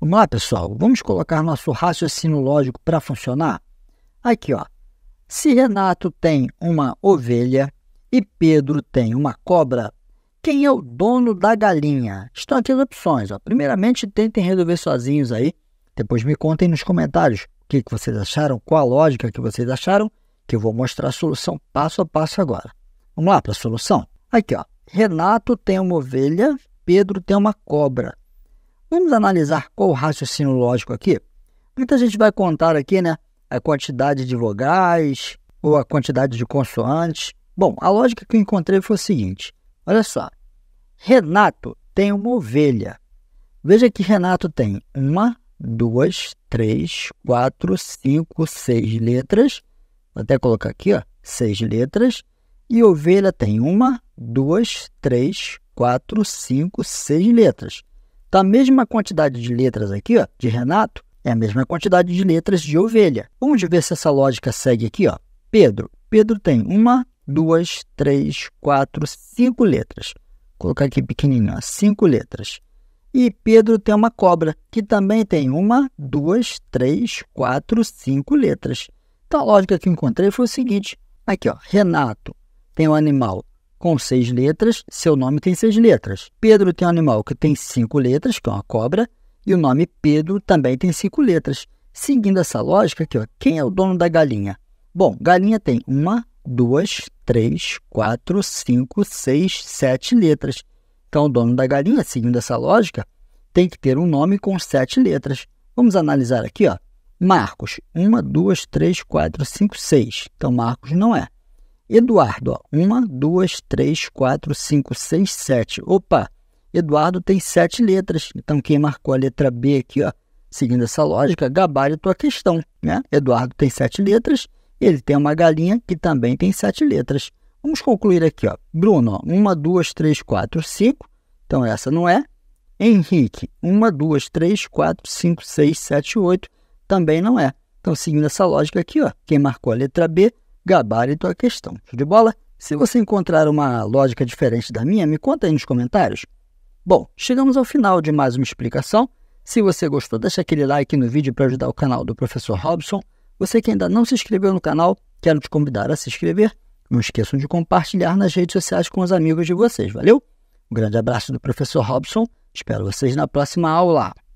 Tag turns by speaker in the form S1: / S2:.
S1: Vamos lá, pessoal. Vamos colocar nosso raciocínio lógico para funcionar? Aqui, ó. Se Renato tem uma ovelha e Pedro tem uma cobra, quem é o dono da galinha? Estão aqui as opções. Ó. Primeiramente, tentem resolver sozinhos aí. Depois me contem nos comentários o que, vocês acharam, qual a lógica que vocês acharam, que eu vou mostrar a solução passo a passo agora. Vamos lá para a solução? Aqui, ó. Renato tem uma ovelha, Pedro tem uma cobra. Vamos analisar qual o raciocínio lógico aqui? Muita gente vai contar aqui, né? A quantidade de vogais ou a quantidade de consoantes. Bom, a lógica que eu encontrei foi o seguinte: olha só. Renato tem uma ovelha. Veja que Renato tem uma, duas, três, quatro, cinco, seis letras. Vou até colocar aqui, ó, seis letras. E ovelha tem uma, duas, três, quatro, cinco, seis letras. Da mesma quantidade de letras aqui, ó, de Renato, é a mesma quantidade de letras de ovelha. Vamos ver se essa lógica segue aqui, ó. Pedro. Pedro tem uma, duas, três, quatro, cinco letras. Vou colocar aqui pequenininho, ó, cinco letras. E Pedro tem uma cobra, que também tem uma, duas, três, quatro, cinco letras. Então a lógica que encontrei foi o seguinte: aqui, ó, Renato tem um animal com seis letras, seu nome tem seis letras. Pedro tem um animal que tem cinco letras, que é uma cobra, e o nome Pedro também tem cinco letras. Seguindo essa lógica aqui, ó, quem é o dono da galinha? Bom, galinha tem uma, duas, três, quatro, cinco, seis, sete letras. Então, o dono da galinha, seguindo essa lógica, tem que ter um nome com sete letras. Vamos analisar aqui, ó. Marcos, uma, duas, três, quatro, cinco, seis. Então, Marcos não é. Eduardo, ó, uma, duas, três, quatro, cinco, seis, sete. Opa, Eduardo tem sete letras. Então, quem marcou a letra B aqui, ó, seguindo essa lógica, gabarito a questão. Né? Eduardo tem sete letras, ele tem uma galinha que também tem sete letras. Vamos concluir aqui, ó. Bruno, ó, uma, duas, três, quatro, cinco. Então, essa não é. Henrique, uma, duas, três, quatro, cinco, seis, sete, oito. Também não é. Então, seguindo essa lógica aqui, ó, quem marcou a letra B gabarito a questão. Show de bola? Se você encontrar uma lógica diferente da minha, me conta aí nos comentários. Bom, chegamos ao final de mais uma explicação. Se você gostou, deixa aquele like no vídeo para ajudar o canal do Professor Robson. Você que ainda não se inscreveu no canal, quero te convidar a se inscrever. Não esqueçam de compartilhar nas redes sociais com os amigos de vocês, valeu? Um grande abraço do Professor Robson. Espero vocês na próxima aula.